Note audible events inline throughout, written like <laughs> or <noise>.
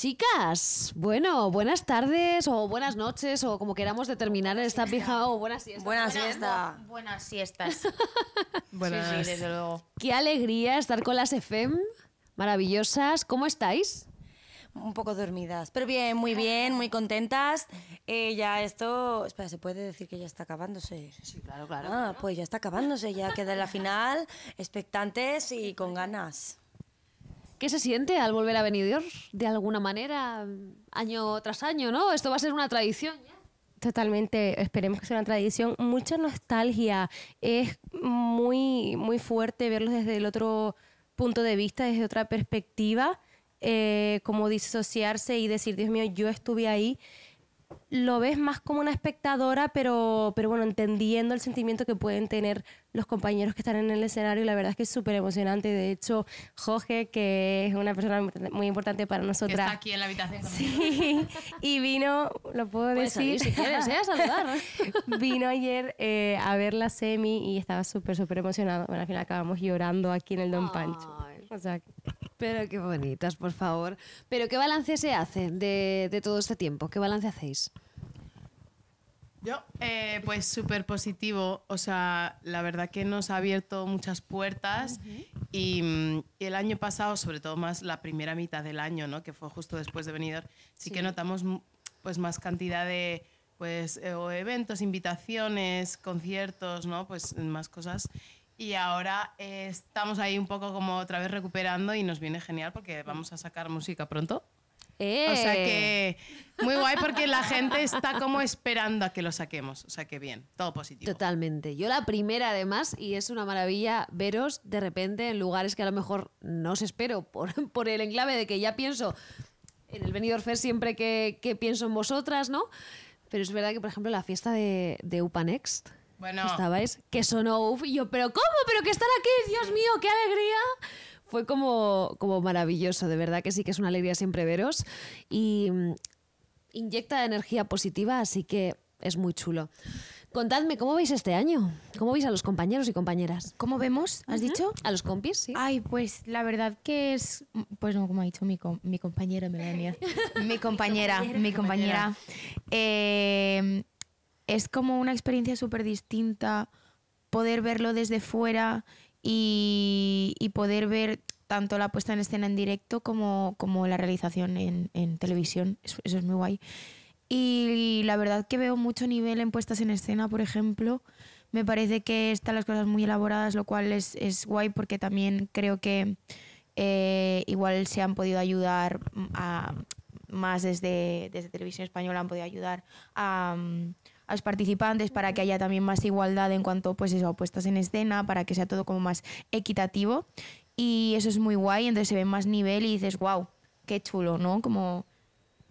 Chicas, bueno, buenas tardes o buenas noches o como queramos determinar esta pija o Buenas siestas. Buenas. <laughs> desde luego. Qué alegría estar con las FM, maravillosas. ¿Cómo estáis? Un poco dormidas, pero bien, muy bien, muy contentas. Eh, ya esto, espera, ¿se puede decir que ya está acabándose? Sí, claro, Ah, pues ya está acabándose, ya queda la final, <laughs> expectantes y con ganas. ¿Qué se siente al volver a Benidorm? De alguna manera, año tras año, ¿no? Esto va a ser una tradición ya. Totalmente, esperemos que sea una tradición. Mucha nostalgia. Es muy, muy fuerte verlos desde el otro punto de vista, desde otra perspectiva. Eh, como disociarse y decir, Dios mío, yo estuve ahí lo ves más como una espectadora, pero, pero bueno, entendiendo el sentimiento que pueden tener los compañeros que están en el escenario. La verdad es que es súper emocionante. De hecho, Jorge, que es una persona muy importante para nosotras. Que está aquí en la habitación. Sí, y vino, lo puedo decir. <laughs> vino ayer eh, a ver la semi y estaba súper, súper emocionado. Bueno, al final acabamos llorando aquí en el Don Pancho. O sea, pero qué bonitas, por favor. Pero ¿qué balance se hace de, todo este tiempo? ¿Qué balance hacéis? Yo, eh, pues súper positivo. O sea, la verdad que nos ha abierto muchas puertas y, el año pasado, sobre todo más la primera mitad del año, ¿no? que fue justo después de venir, sí, que notamos mm, pues, más cantidad de pues, eh, o eventos, invitaciones, conciertos, ¿no? pues, más cosas y ahora eh, estamos ahí un poco como otra vez recuperando y nos viene genial porque vamos a sacar música pronto. O sea que ¡Eh! muy guay porque la <laughs> gente está como esperando a que lo saquemos. O sea que bien, todo positivo. Totalmente. Yo la primera además, y es una maravilla veros de repente en lugares que a lo mejor no os espero por, <laughs> el enclave de que ya pienso en el venidor Fest siempre que, pienso en vosotras, ¿no? Pero es verdad que, por ejemplo, la fiesta de, de bueno. Estabais, que sonó uff. y yo, pero ¿cómo? ¿Pero que están aquí? Dios mío, qué alegría. Fue como, como maravilloso, de verdad que sí que es una alegría siempre veros. Y mm, inyecta energía positiva, así que es muy chulo. Contadme, ¿cómo veis este año? ¿Cómo veis a los compañeros y compañeras? ¿Cómo vemos? ¿Has dicho? A los compis, sí. Ay, pues la verdad que es. Pues no, como ha dicho mi, mi compañera Melania. mi compañera, mi compañera. Mi compañera. Mi compañera. Eh, es como una experiencia súper distinta poder verlo desde fuera y, poder ver tanto la puesta en escena en directo como, la realización en, televisión. Eso, es muy guay. Y la verdad que veo mucho nivel en puestas en escena, por ejemplo. Me parece que están las cosas muy elaboradas, lo cual es, guay porque también creo que eh, igual se han podido ayudar más desde, Televisión Española, han podido ayudar a a los participantes para que haya también más igualdad en cuanto pues eso, a puestas en escena, para que sea todo como más equitativo. Y eso es muy guay, entonces se ve más nivel y dices, wow, qué chulo, ¿no? Como,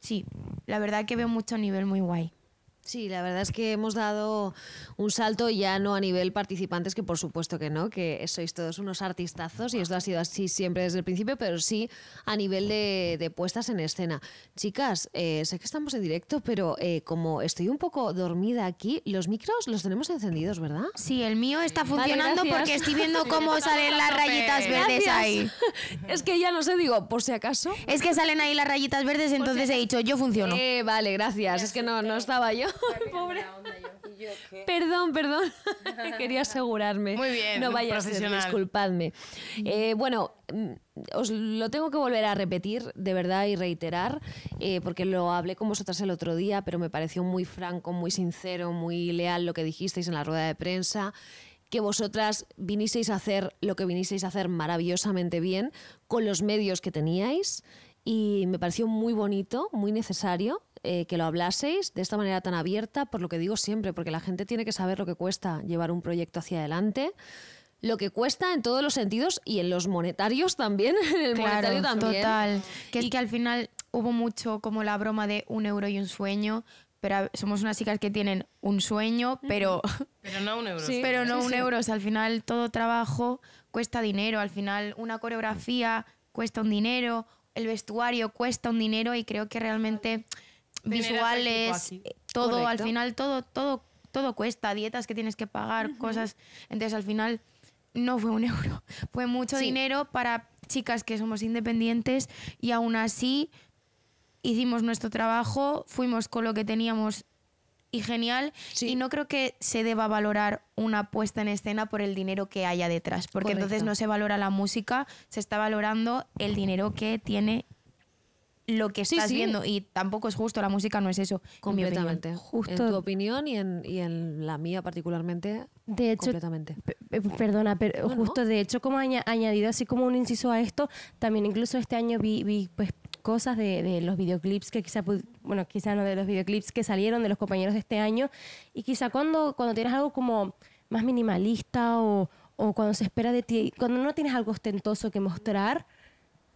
sí, la verdad que veo mucho nivel muy guay. Sí, la verdad es que hemos dado un salto ya no a nivel participantes, que por supuesto que no, que sois todos unos artistazos y esto ha sido así siempre desde el principio, pero sí a nivel de, puestas en escena. Chicas, eh, sé que estamos en directo, pero eh, como estoy un poco dormida aquí, los micros los tenemos encendidos, ¿verdad? Sí, el mío está funcionando porque estoy viendo <laughs> cómo salen las rayitas verdes ahí. <laughs> es que ya no sé, digo, por si acaso. Es que salen ahí las rayitas verdes, entonces he dicho, yo funciono. Eh, vale, gracias. Es que no, no estaba yo. <laughs> Perdón, perdón. <laughs> Quería asegurarme. Muy bien. No vaya a disculpadme. Eh, bueno, mm, os lo tengo que volver a repetir, de verdad, y reiterar, eh, porque lo hablé con vosotras el otro día, pero me pareció muy franco, muy sincero, muy leal lo que dijisteis en la rueda de prensa que vosotras vinisteis a hacer lo que vinisteis a hacer maravillosamente bien con los medios que teníais y me pareció muy bonito, muy necesario eh, que lo hablaseis de esta manera tan abierta, por lo que digo siempre, porque la gente tiene que saber lo que cuesta llevar un proyecto hacia adelante lo que cuesta en todos los sentidos y en los monetarios también, <laughs> en el monetario también. Total. Que es que al final hubo mucho como la broma de un euro y un sueño. Pero somos unas chicas que tienen un sueño, pero. <laughs> Pero no un euro. Sí, pero no un euro. al final todo trabajo cuesta dinero. Al final una coreografía cuesta un dinero. El vestuario cuesta un dinero. Y creo que realmente visuales, eh, todo, al final todo, todo, todo cuesta, dietas que tienes que pagar, cosas. Entonces al final no fue un <laughs> euro, fue mucho dinero para chicas que somos independientes y aún así hicimos nuestro trabajo, fuimos con lo que teníamos y genial. Y no creo que se deba valorar una puesta en escena por el dinero que haya detrás, porque entonces no se valora la música, se está valorando el dinero que tiene lo que estás viendo y tampoco es justo, la música no es eso. Completamente. Justo. En tu opinión y en, y en la mía particularmente, de hecho, completamente. Perdona, pero justo de hecho como añadido así como un inciso a esto, también incluso este año vi, vi pues cosas de, de, los videoclips que quizá, bueno, quizá no de los videoclips que salieron de los compañeros de este año y quizá cuando, cuando tienes algo como más minimalista o, o cuando se espera de ti, cuando no tienes algo ostentoso que mostrar,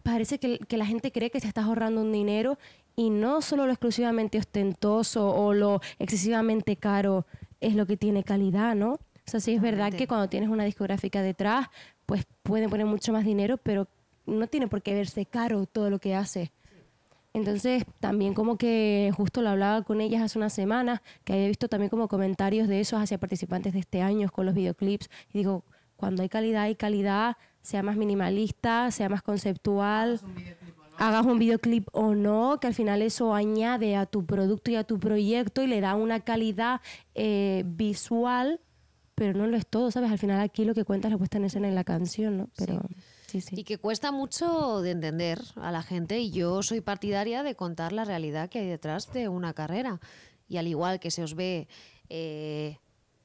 parece que, la gente cree que se está ahorrando un dinero y no solo lo exclusivamente ostentoso o lo excesivamente caro es lo que tiene calidad, ¿no? O sea, sí es verdad que cuando tienes una discográfica detrás, pues pueden poner mucho más dinero, pero no tiene por qué verse caro todo lo que hace. Entonces, también como que justo lo hablaba con ellas hace unas semanas, que había visto también como comentarios de esos hacia participantes de este año con los videoclips, y digo, cuando hay calidad, hay calidad, sea más minimalista, sea más conceptual, hagas un videoclip, o no, que al final eso añade a tu producto y a tu proyecto y le da una calidad eh, visual, pero no lo es todo, ¿sabes? Al final aquí lo que cuentas lo la puesta en escena en la canción, ¿no? Pero, Y que cuesta mucho de entender a la gente y yo soy partidaria de contar la realidad que hay detrás de una carrera. Y al igual que se os ve eh,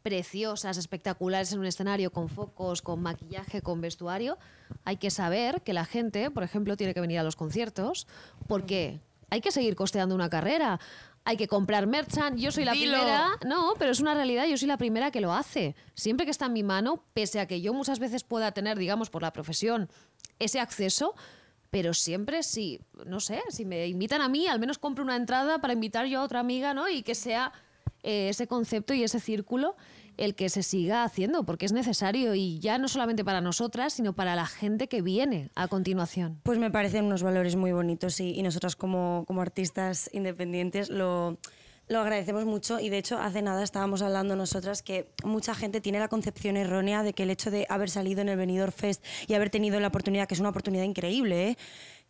preciosas, espectaculares en un escenario, con focos, con maquillaje, con vestuario, hay que saber que la gente, por ejemplo, tiene que venir a los conciertos porque hay que seguir costeando una carrera, hay que comprar merchan, Yo soy la primera, no, pero es una realidad, yo soy la primera que lo hace. Siempre que está en mi mano, pese a que yo muchas veces pueda tener, digamos, por la profesión, ese acceso, pero siempre si, no sé, si me invitan a mí, al menos compro una entrada para invitar yo a otra amiga, ¿no? Y que sea eh, ese concepto y ese círculo el que se siga haciendo, porque es necesario y ya no solamente para nosotras, sino para la gente que viene a continuación. Pues me parecen unos valores muy bonitos y, nosotras como, como artistas independientes lo, agradecemos mucho y de hecho hace nada estábamos hablando nosotras que mucha gente tiene la concepción errónea de que el hecho de haber salido en el venidor Fest y haber tenido la oportunidad, que es una oportunidad increíble, ¿eh?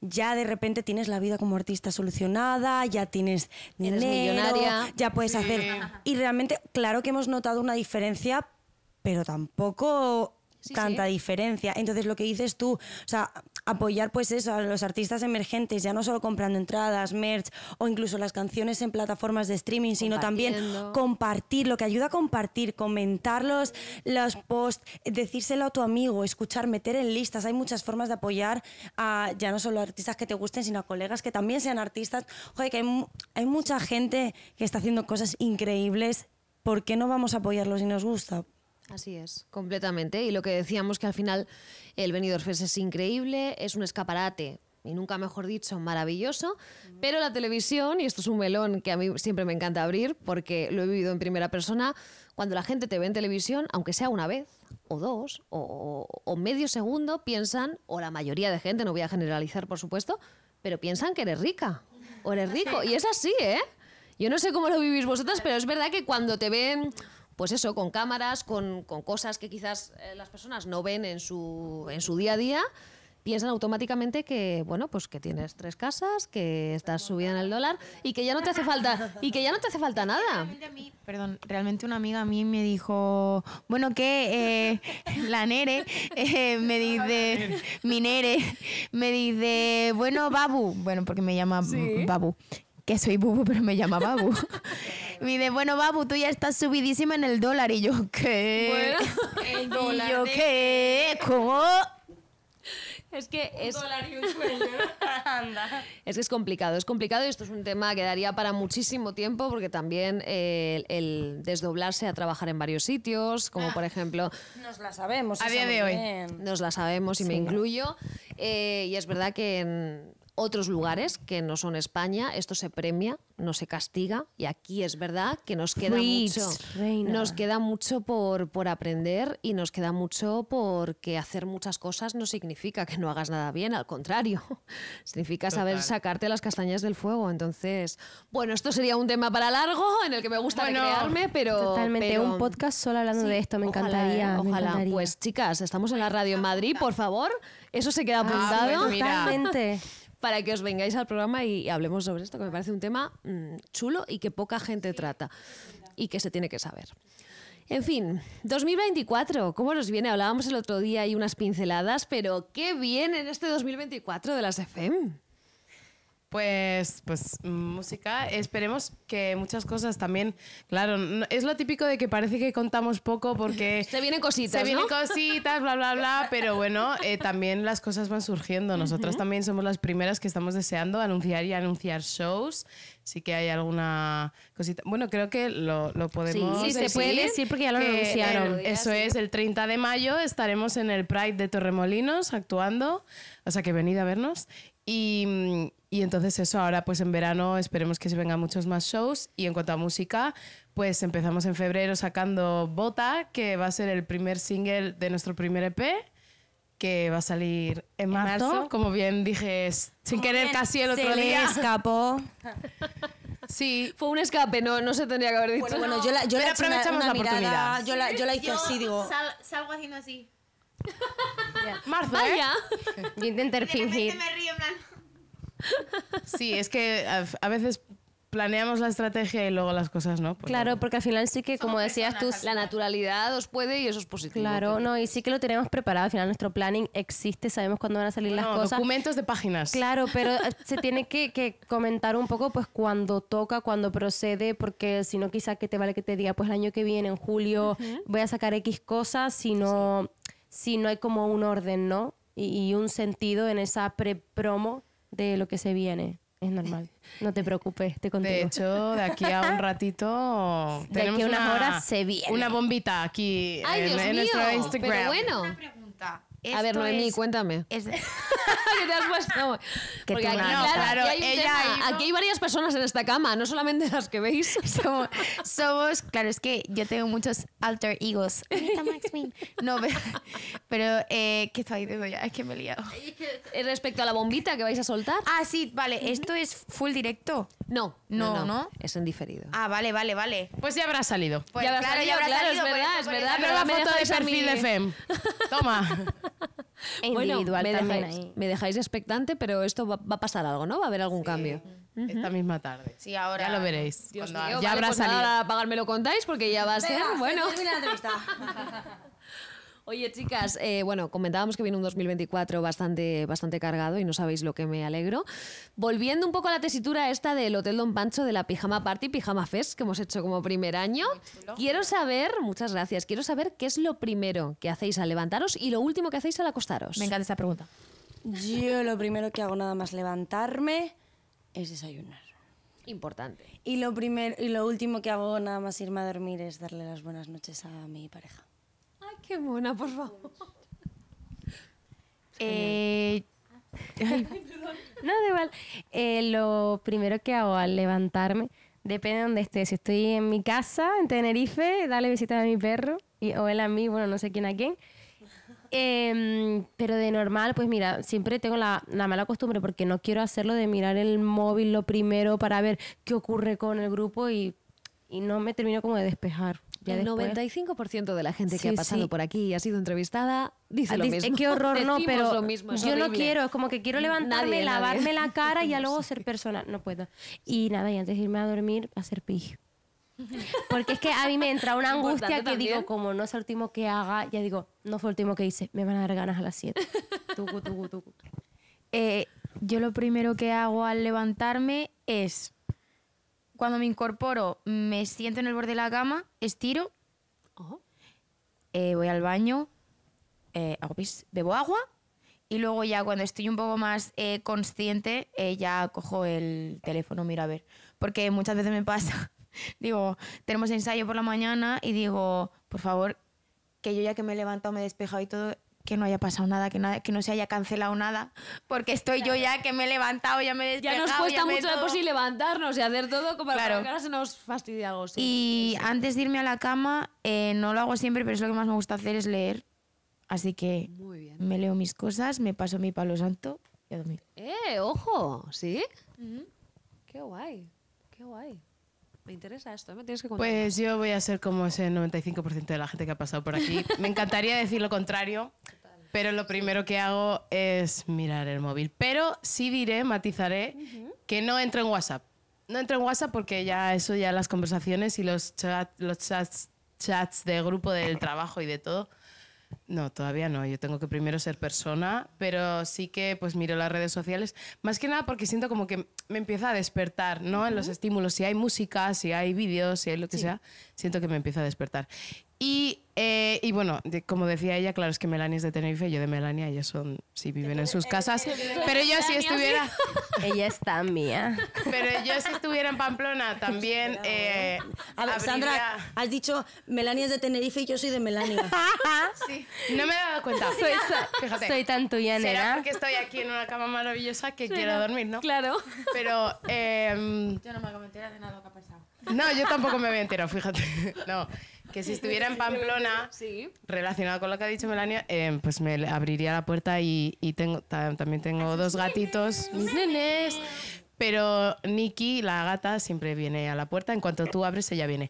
ya de repente tienes la vida como artista solucionada, ya tienes dinero, millonaria. ya puedes hacer... Y realmente, claro que hemos notado una diferencia, pero tampoco tanta diferencia. Entonces, lo que dices tú, o sea, apoyar pues eso a los artistas emergentes, ya no solo comprando entradas, merch o incluso las canciones en plataformas de streaming, sino también compartir, lo que ayuda a compartir, comentarlos, los posts, decírselo a tu amigo, escuchar, meter en listas. Hay muchas formas de apoyar a ya no solo artistas que te gusten, sino a colegas que también sean artistas. Joder, que hay, hay mucha gente que está haciendo cosas increíbles. ¿Por qué no vamos a apoyarlos si nos gusta? Así es, completamente. Y lo que decíamos que al final el Benidorm Fest es increíble, es un escaparate y nunca mejor dicho, maravilloso, pero la televisión, y esto es un melón que a mí siempre me encanta abrir porque lo he vivido en primera persona, cuando la gente te ve en televisión, aunque sea una vez o dos o, o medio segundo, piensan, o la mayoría de gente, no voy a generalizar por supuesto, pero piensan que eres rica o eres rico, y es así, ¿eh? Yo no sé cómo lo vivís vosotras, pero es verdad que cuando te ven pues eso, con cámaras, con, cosas que quizás eh, las personas no ven en su, en su día a día, piensan automáticamente que, bueno, pues que tienes tres casas, que estás subida en el dólar y que ya no te hace falta, y que ya no te hace falta nada. perdón, realmente una amiga a mí me dijo, bueno, que eh, la Nere eh, me dice, mi Nere, me dice, bueno, Babu, bueno, porque me llama Babu, que soy Bubu, <laughs> pero me llama Babu. <laughs> me dice, bueno, Babu, tú ya estás subidísima en el dólar. Y yo, ¿qué? <laughs> el dólar. Y yo, ¿eh? ¿qué? ¿Cómo? Es que un Dólar y un sueño. Anda. Es que es complicado, es complicado y esto es un tema que daría para muchísimo tiempo porque también eh, el, desdoblarse a trabajar en varios sitios, como ah. por ejemplo... Nos la sabemos. A día de hoy. Nos la sabemos y me incluyo. Eh, y es verdad que en, otros lugares que no son España, esto se premia, no se castiga y aquí es verdad que nos queda mucho nos queda mucho por, por aprender y nos queda mucho porque hacer muchas cosas no significa que no hagas nada bien, al contrario, <laughs> significa saber sacarte las castañas del fuego. Entonces, bueno, esto sería un tema para largo en el que me gusta recrearme, pero totalmente un podcast solo hablando de esto me encantaría. Eh, ojalá, pues chicas, estamos en la radio Madrid, por favor, eso se queda ah, apuntado. totalmente para que os vengáis al programa y, hablemos sobre esto, que me parece un tema mm, chulo y que poca gente trata y que se tiene que saber. En fin, 2024, ¿cómo nos viene? Hablábamos el otro día y unas pinceladas, pero ¿qué viene en este 2024 de las FM? E pues, pues música. Esperemos que muchas cosas también. Claro, es lo típico de que parece que contamos poco porque <laughs> Se vienen cositas, se vienen cositas, bla, bla, bla. Pero bueno, eh, también las cosas van surgiendo. Nosotras también somos las primeras que estamos deseando anunciar y anunciar shows. Sí que hay alguna cosita. Bueno, creo que lo, lo podemos. Sí, se puede decir porque ya lo eh, anunciaron. eso es, el 30 de mayo estaremos en el Pride de Torremolinos actuando. O sea que venid a vernos. Y, mm, y, entonces eso, ahora pues en verano esperemos que se vengan muchos más shows. Y en cuanto a música, pues empezamos en febrero sacando Bota, que va a ser el primer single de nuestro primer EP, que va a salir en marzo. Como bien dije, sin querer casi el otro día. escapó. <laughs> Sí, fue un escape, no, no se tendría que haber dicho. Bueno, yo la, yo aprovechamos la oportunidad. Yo la, yo la hice así, digo. salgo haciendo así. Marzo, ¿eh? intenté fingir. Me Sí, es que a, veces planeamos la estrategia y luego las cosas no. Pues claro, porque al final sí que, como decías tú, la naturalidad os puede y eso es positivo. Claro, pues. no, y sí que lo tenemos preparado. Al final nuestro planning existe, sabemos cuándo van a salir las cosas. Documentos de páginas. Claro, <laughs> pero eh, se tiene que, comentar un poco, pues, cuando toca, cuando procede, porque si no, quizá que te vale que te diga, pues, el año que viene, en julio, voy a sacar X cosas, si no, si no hay como un orden, ¿no? Y, y un sentido en esa pre-promo de lo que se viene. Es normal. No te preocupes, te contigo. De hecho, de aquí a un <laughs> ratito de aquí a una, horas se viene. Una bombita aquí en, nuestro Instagram. Pero bueno. Una pregunta a ver, Noemí, es, cuéntame. Es de... <laughs> <laughs> te has puesto? Porque aquí, claro, hay varias personas en esta cama, no solamente las que veis. <laughs> Somos, claro, es que yo tengo muchos alter egos. No, pero, ¿qué estaba diciendo ya? Es que me he liado. Respecto a la bombita que vais a soltar. Ah, sí, vale. ¿Esto es full directo? No, no, no. Es en diferido. Ah, vale, vale, vale. Pues ya habrá salido. ya habrá salido, ya habrá claro, Es verdad, es verdad. Pero la foto de perfil de FEM. Toma. <laughs> bueno, me, dejáis, expectante, pero esto va, a pasar algo, ¿no? Va a haber algún cambio. Esta misma tarde. Sí, ahora. Ya lo veréis. ya habrá pues salido. Ahora pagarme lo contáis porque ya va a ser. Bueno. <laughs> Oye, chicas, eh, bueno, comentábamos que viene un 2024 bastante, bastante cargado y no sabéis lo que me alegro. Volviendo un poco a la tesitura esta del Hotel Don Pancho de la Pijama Party, Pijama Fest, que hemos hecho como primer año, quiero saber, muchas gracias, quiero saber qué es lo primero que hacéis al levantaros y lo último que hacéis al acostaros. Me encanta esta pregunta. Yo lo primero que hago nada más levantarme es desayunar. Importante. Y lo, primer, y lo último que hago nada más irme a dormir es darle las buenas noches a mi pareja. Qué buena, por favor. <laughs> Eh, <laughs> no, de mal. Eh, lo primero que hago al levantarme, depende de dónde esté. Si estoy en mi casa, en Tenerife, dale visita a mi perro, y, o él a mí, bueno, no sé quién a quién. Em, pero de normal, pues mira, siempre tengo la, mala costumbre porque no quiero hacerlo de mirar el móvil lo primero para ver qué ocurre con el grupo y y no me termino como de despejar. Ya el 95% de la gente que ha pasado por aquí y ha sido entrevistada dice ah, lo mismo. Es que horror, no, pero yo no quiero, es como que quiero levantarme, lavarme la cara y ya <laughs> luego ser persona. No puedo. Y nada, y antes de irme a dormir, a hacer pis. Porque es que a mí me entra una <laughs> angustia que digo, como no es el último que haga, ya digo, no fue el último que hice, me van a dar ganas a las 7. <laughs> Eh, yo lo primero que hago al levantarme es cuando me incorporo, me siento en el borde de la cama, estiro, eh, voy al baño, eh, bebo agua y luego ya cuando estoy un poco más eh, consciente, ya cojo el teléfono, miro a ver. Porque muchas veces me pasa, <laughs> digo, tenemos ensayo por la mañana y digo, por favor, que yo ya que me he levantado, me he despejado y todo, que no haya pasado nada, que, nada, que no se haya cancelado nada, porque estoy yo ya que me he levantado, ya me he Ya nos cuesta mucho de por levantarnos y hacer todo como para que ahora se nos fastidie algo. Y antes de irme a la cama, eh, no lo hago siempre, pero es lo que más me gusta hacer, es leer. Así que me leo mis cosas, me paso mi palo santo y a dormir. ¡Eh, ojo! ¿Sí? ¡Qué guay! ¡Qué guay! Me interesa esto, ¿eh? me tienes que contar. Pues yo voy a ser como ese 95% de la gente que ha pasado por aquí. me encantaría decir lo contrario, pero lo primero que hago es mirar el móvil. Pero sí diré, matizaré, que no entro en WhatsApp. No entro en WhatsApp porque ya eso, ya las conversaciones y los, chat, los chats, chats de grupo del trabajo y de todo. No, todavía no. Yo tengo que primero ser persona, pero sí que pues miro las redes sociales. Más que nada porque siento como que me empieza a despertar, ¿no? En los estímulos. Si hay música, si hay vídeos, si hay lo que sea, siento que me empieza a despertar. Eh, y, bueno, como decía ella, claro, es que Melania es de Tenerife, y yo de Melania, ellas son, sí viven en sus casas, pero yo si estuviera... <laughs> Ella está mía. Pero yo si estuviera en Pamplona también... Eh, Sandra, has dicho Melania es de Tenerife y yo soy de Melania. <laughs> sí. No me he dado cuenta. <laughs> Fíjate, soy tan tuya, nena. Será porque estoy aquí en una cama maravillosa que quiero dormir, ¿no? Claro. Pero... Em, yo no me voy de nada lo que ha pasado. No, yo tampoco me había enterado, fíjate. No que si estuviera en Pamplona, <laughs> sí. relacionado con lo que ha dicho Melania, eh, pues me abriría la puerta y, y tengo, también tengo dos gatitos, mis nenes. Pero Nikki, la gata, siempre viene a la puerta. En cuanto tú abres, ella viene.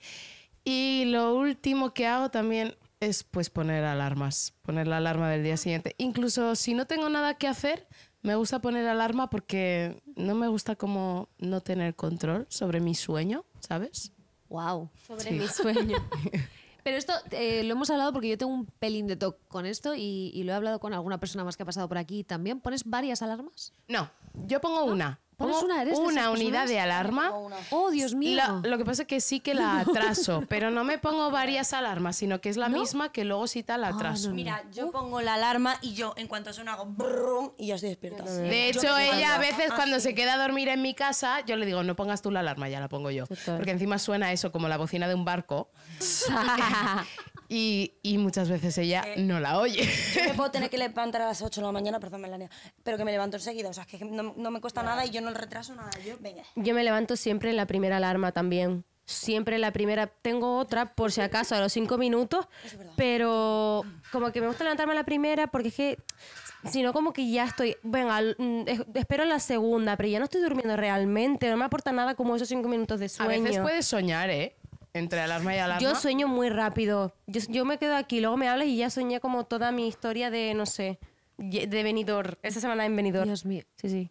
Y lo último que hago también es pues poner alarmas, poner la alarma del día siguiente. Incluso si no tengo nada que hacer, me gusta poner alarma porque no me gusta como no tener control sobre mi sueño, ¿sabes? wow, sobre mi sueño. <laughs> Pero esto eh, lo hemos hablado porque yo tengo un pelín de toque con esto y, lo he hablado con alguna persona más que ha pasado por aquí también. ¿Pones varias alarmas? No, yo pongo una una, unidad de alarma. Oh, Dios mío. lo que pasa es que sí que la <laughs> atraso, pero no me pongo varias alarmas, sino que es la misma que luego cita la ah, atraso. Mira, yo oh. pongo la alarma y yo en cuanto suena hago brum y ya estoy despierta. De hecho, ella a veces cuando se queda a dormir en mi casa, yo le digo, no pongas tú la alarma, ya la pongo yo. Porque encima suena eso como la bocina de un barco. Y, muchas veces ella eh, no la oye. Yo me puedo tener que <laughs> levantar a las 8 de la mañana, perdón, Melania, pero que me levanto enseguida. O sea, es que no, me cuesta nada y yo no retraso nada. Yo, me levanto siempre en la primera alarma también siempre en la primera. Tengo otra, por si acaso, a los cinco minutos. Pero como que me gusta levantarme a la primera porque es que, si no, como que ya estoy. Venga, mm, espero la segunda, pero ya no estoy durmiendo realmente. No me aporta nada como esos cinco minutos de sueño. A veces puedes soñar, ¿eh? Entre alarma y alarma. Yo sueño muy rápido. Yo, me quedo aquí, luego me hablas y ya soñé como toda mi historia de, no sé, de venidor. Esa semana en venidor. Dios mío. Sí, sí.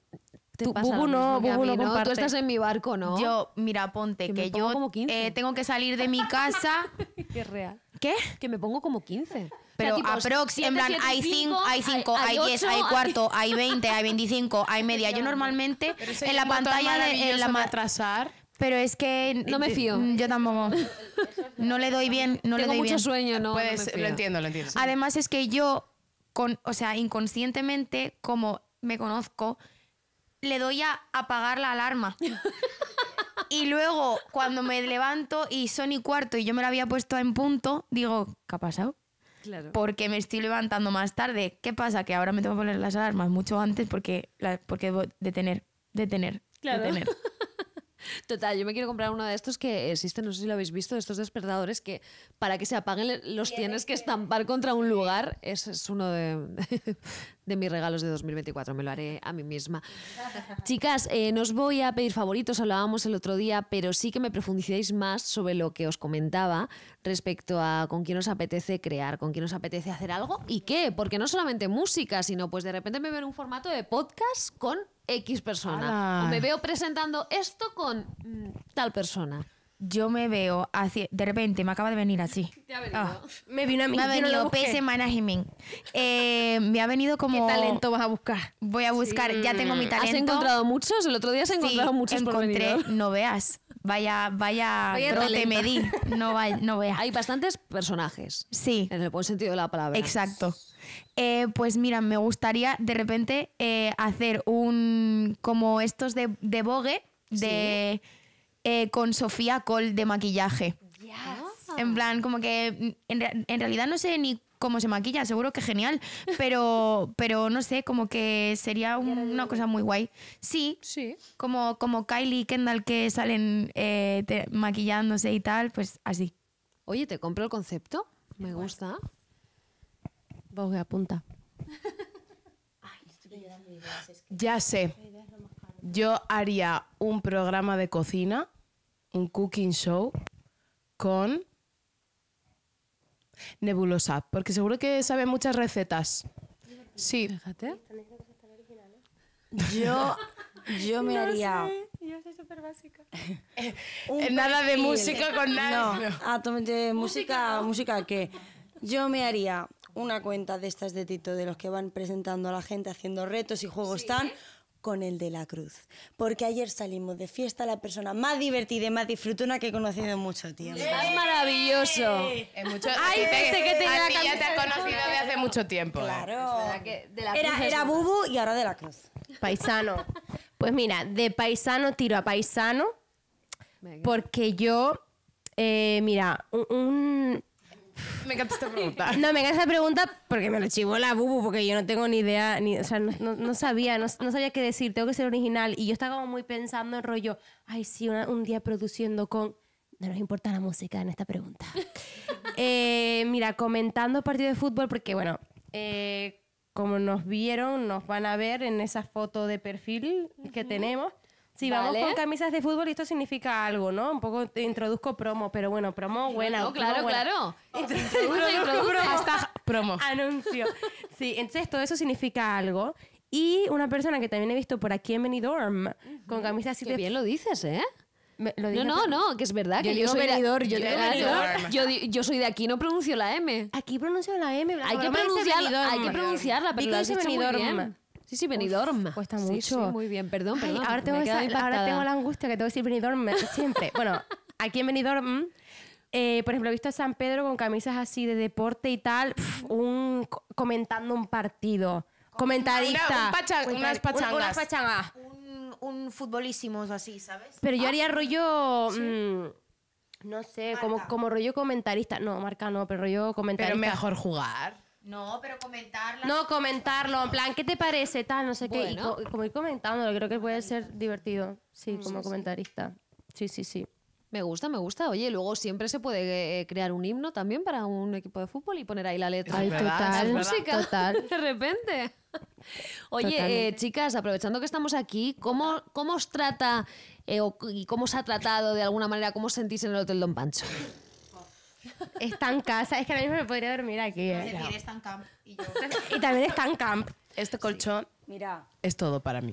¿Te tú, pasa Bubu Tú estás en mi barco, ¿no? Yo, mira, ponte, que, yo eh, tengo que salir de mi casa. <laughs> Qué real. ¿Qué? Que me pongo como 15. Pero hay 5, hay 5, hay 10, hay cuarto, <laughs> hay 20, hay 25, hay media. Yo normalmente en la pantalla de... En la, atrasar? Pero es que no me fío. Mm, yo tampoco. No le doy bien, no le doy mucho sueño, no. lo entiendo, lo entiendo. Además es que yo, con, o sea, inconscientemente, como me conozco, le doy a apagar la alarma. Y luego, cuando me levanto y son y cuarto y yo me la había puesto en punto, digo, ¿qué ha pasado? Claro. Porque me estoy levantando más tarde. ¿Qué pasa? Que ahora me tengo que poner las alarmas mucho antes porque, la, porque debo detener, detener, detener. <laughs> Total, yo me quiero comprar uno de estos que existen, no sé si lo habéis visto, estos despertadores que para que se apaguen los tienes que estampar contra un lugar. Ese es uno de, <laughs> mis regalos de 2024, me lo haré a mí misma. Chicas, eh, nos voy a pedir favoritos, hablábamos el otro día, pero sí que me profundicéis más sobre lo que os comentaba respecto a con quién os apetece crear, con quién os apetece hacer algo y qué, porque no solamente música, sino pues de repente me ven un formato de podcast con X persona. O me veo presentando esto con mm, tal persona. Yo me veo de repente me acaba de venir así. <laughs> Ah. Me vino a mí. me ha venido Management. Eh, me ha venido como... ¿Qué talento vas a buscar? Voy a buscar, ya tengo mi mm. talento. ¿Has encontrado muchos? El otro día se encontrado muchos por encontré, no veas. Vaya, vaya, vaya me No, no ve Hay bastantes personajes. Sí. En el buen sentido de la palabra. Exacto. Eh, pues mira, me gustaría de repente eh, hacer un. como estos de, de Vogue, de. Eh, con Sofía Cole de maquillaje. En plan, como que en, realidad no sé ni cómo se maquilla, seguro que genial, pero, pero no sé, como que sería una cosa muy guay. Sí, Como, como Kylie y Kendall que salen eh, maquillándose y tal, pues así. Oye, ¿te compro el concepto? Me gusta. Vogue apunta. ya sé. Yo haría un programa de cocina, un cooking show, con Nebulosa, porque seguro que sabe muchas recetas. Sí. Fíjate. Yo, yo me haría. yo soy súper básica. <laughs> Eh, nada de música con nada. ah, de música, música que. Yo me haría una cuenta de estas de Tito, de los que van presentando a la gente haciendo retos y juegos tan con el de la cruz. Porque ayer salimos de fiesta la persona más divertida y más disfrutona que he conocido en mucho tiempo. ¡Es maravilloso! En mucho... ¡Ay, pensé que ya te has conocido de hace mucho tiempo. Claro. era, Bubu y ahora de la cruz. Paisano. Pues mira, de paisano tiro a paisano. Porque yo, eh, mira, un, me encanta esta pregunta. No, me encanta esta pregunta porque me lo chivó la bubu, porque yo no tengo ni idea, ni, o sea, no, sabía, no, sabía qué decir, tengo que ser original. Y yo estaba como muy pensando en rollo, ay, sí, un día produciendo con... No nos importa la música en esta pregunta. <laughs> Eh, mira, comentando partido de fútbol, porque bueno, eh, como nos vieron, nos van a ver en esa foto de perfil que tenemos. Si vamos con camisas de fútbol, esto significa algo, ¿no? Un poco introduzco promo, pero bueno, promo buena. claro, claro. Entonces, que Promo. promo. Anuncio. Sí, entonces todo eso significa algo. Y una persona que también he visto por aquí en Benidorm, con camisas así Qué bien lo dices, ¿eh? no, no, no, que es verdad. Yo soy de, yo, Yo, soy de aquí, no pronuncio la M. Aquí pronuncio la M. Hay que, pronunciar hay que pronunciarla, pero lo has dicho Sí, sí, Benidorm. cuesta mucho. Sí, sí, muy bien, perdón, ahora, tengo la angustia que tengo que decir Benidorm siempre. <laughs> bueno, aquí en Benidorm, eh, por ejemplo, he visto a San Pedro con camisas así de deporte y tal, un, comentando un partido. Comentarista. un unas pachangas. Un, un así, ¿sabes? Pero yo ah. haría rollo... Mm, no sé, como, como rollo comentarista. No, marca no, pero rollo comentarista. Pero mejor jugar. No, pero comentarla. No, comentarlo. En plan, ¿qué te parece? Tal, no sé qué. como ir comentándolo, creo que puede ser divertido. Sí, como comentarista. Sí, sí, sí. Me gusta, me gusta. Oye, luego siempre se puede eh, crear un himno también para un equipo de fútbol y poner ahí la letra. Ay, total, música. total. <laughs> De repente. Oye, eh, chicas, aprovechando que estamos aquí, ¿cómo, cómo os trata eh, y cómo os ha tratado de alguna manera, cómo os sentís en el Hotel Don Pancho? en Casa. Es que ahora mismo me podría dormir aquí. Eh. y yo. <laughs> Y también Camp. Este colchón Mira, es todo para mí.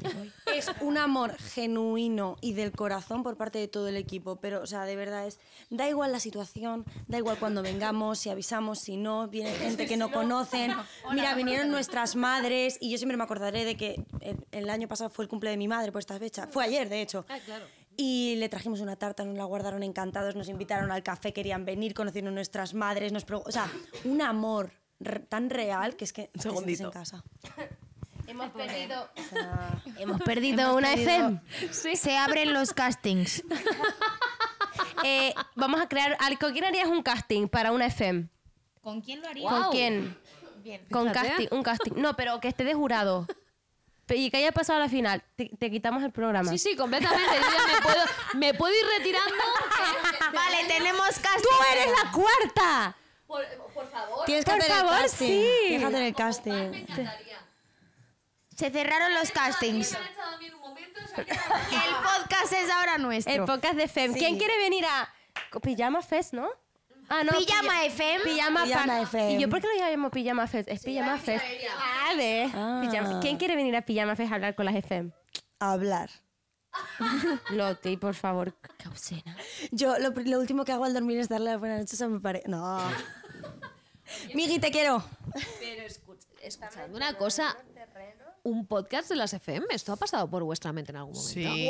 Es un amor genuino y del corazón por parte de todo el equipo, pero, o sea, de verdad es, da igual la situación, da igual cuando vengamos, si avisamos, si no, viene gente que no conocen. Mira, vinieron nuestras madres y yo siempre me acordaré de que el, año pasado fue el cumple de mi madre por esta fecha. Fue ayer, de hecho. Ah, claro. Y le trajimos una tarta, nos la guardaron encantados, nos invitaron al café, querían venir, conocieron a nuestras madres, nos o sea, un amor tan real que es que Segundito. en casa. <laughs> Hemos perdido. hemos perdido una FM. Se abren los castings. <laughs> Eh, vamos a crear. ¿Con quién harías un casting para una FM? ¿Con quién lo harías? ¿Con quién? Con casting, un casting. No, pero que esté de jurado y que haya pasado a la final, te, quitamos el programa. Sí, sí, completamente. me, puedo, ir retirando. <laughs> vale, este, tenemos este, casting. ¡Tú eres la cuarta! Por, favor. Tienes que por hacer el casting. sí. Tienes que el casting. Me encantaría. Se cerraron los castings. <laughs> El podcast es ahora nuestro. El podcast de FEM. ¿Quién quiere venir a Pijama Fest, no? Ah, pijama FM. Pijama, FM. ¿Y yo por qué lo llamo Pijama Fest? Es Pijama Fest. Ah. ¿Quién quiere venir a Pijama Fest a hablar con las FM? A hablar. <laughs> Loti, por favor, causena. Yo lo, último que hago al dormir es darle la buena noche. a mi pareja. No. Miguel, te quiero. Pero escucha, escuchando una cosa un podcast de las FM. ¿Esto ha pasado por vuestra mente en algún momento? Sí.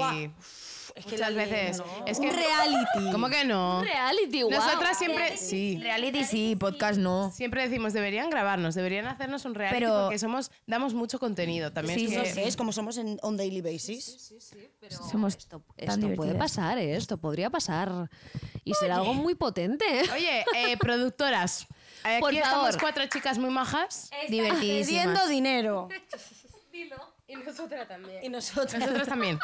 veces. Es que un reality. ¿Cómo que no? Un reality, Nosotras siempre. sí. Reality sí, podcast no. Siempre decimos, deberían grabarnos, deberían hacernos un reality porque somos, damos mucho contenido también. Sí, es, es como somos en on daily basis. Sí, sí, sí. Pero esto, puede pasar, ¿eh? esto podría pasar. Y será algo muy potente. Oye, eh, <laughs> productoras. Eh, aquí Por estamos cuatro chicas muy majas. Divertidísimas. Pidiendo dinero. <laughs> Y nosotras también. Y Nosotros también.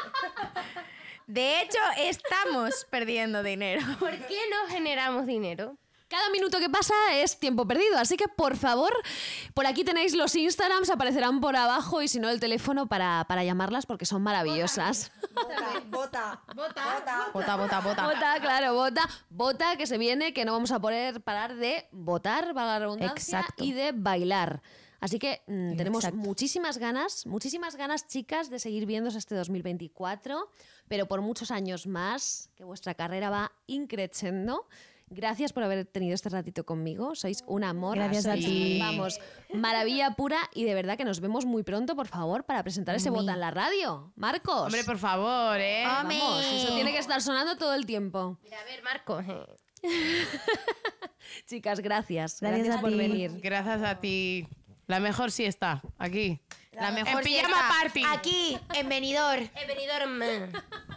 De hecho, estamos perdiendo dinero. ¿Por qué no generamos dinero? Cada minuto que pasa es tiempo perdido, así que por favor, por aquí tenéis los Instagrams, aparecerán por abajo y si no el teléfono para, para llamarlas porque son maravillosas. Vota, vota, vota, vota, vota. Vota, claro, vota, vota que se viene, que no vamos a poder parar de votar, valga redundancia, y de bailar. Así que mm, tenemos muchísimas ganas, muchísimas ganas, chicas, de seguir viéndose este 2024, pero por muchos años más, que vuestra carrera va increciendo. Gracias por haber tenido este ratito conmigo. Sois un amor. Gracias a ti. Vamos, maravilla pura y de verdad que nos vemos muy pronto, por favor, para presentar ese bota en la radio. Marcos. Hombre, por favor, ¿eh? Vamos, eso tiene que estar sonando todo el tiempo. Mira, a ver, Marcos. <laughs> Chicas, Gracias, gracias por venir. Gracias a ti. La mejor sí está, aquí. La, mejor en pijama party. Aquí, en venidor. En